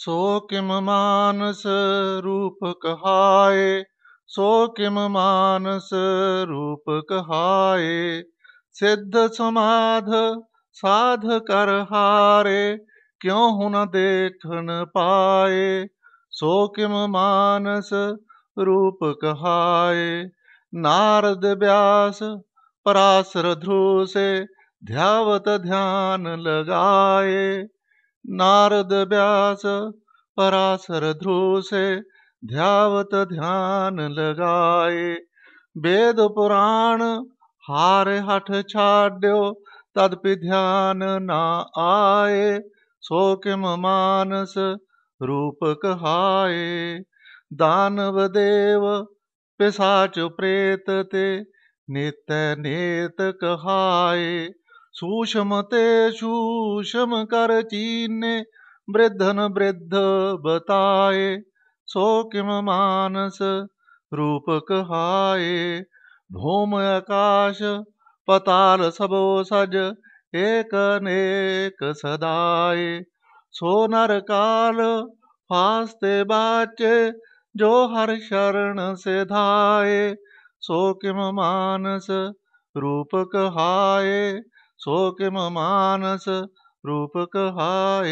सो किम मानस रूप कहाए सो किम मानस रूप कहाए सिद्ध समाध साध कर हारे क्यों हुन देखन पाए सो किम मानस रूप कहाए नारद व्यास पराशर ध्रुव से ध्यावत ध्यान लगाए नारद व्यास पराशर ध्रुव से ध्यावत ध्यान लगाए वेद पुराण हार हठ छाड्यो तदपि ध्यान ना आए सो किम मानस रूप कहाए दानव देव पिसाच प्रेत ते नित नेत कहाए ते सूक्ष्मतेषु कर चीने वृद्धन वृद्ध बताए सो किम मानस रूप कहाए भूम आकाश पताल सबो सज एक नेक सदाए सो नर काल फास्ते बाचे जो हर शरण से धाये सो किम मानस रूप कहाए सो किम मानस रूप कहाए